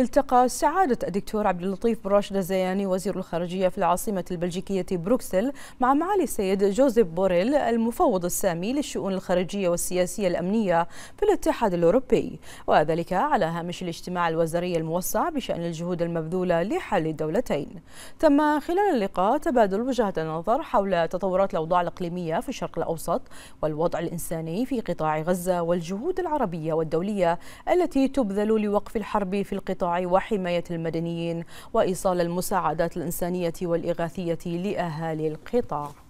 التقى سعادة الدكتور عبد اللطيف راشد الزياني وزير الخارجية في العاصمة البلجيكية بروكسل مع معالي السيد جوزيف بوريل المفوض السامي للشؤون الخارجية والسياسية الأمنية في الاتحاد الأوروبي وذلك على هامش الاجتماع الوزاري الموسع بشأن الجهود المبذولة لحل الدولتين تم خلال اللقاء تبادل وجهات النظر حول تطورات الأوضاع الإقليمية في الشرق الأوسط والوضع الإنساني في قطاع غزة والجهود العربية والدولية التي تبذل لوقف الحرب في القطاع وحماية المدنيين وإيصال المساعدات الإنسانية والإغاثية لأهالي القطاع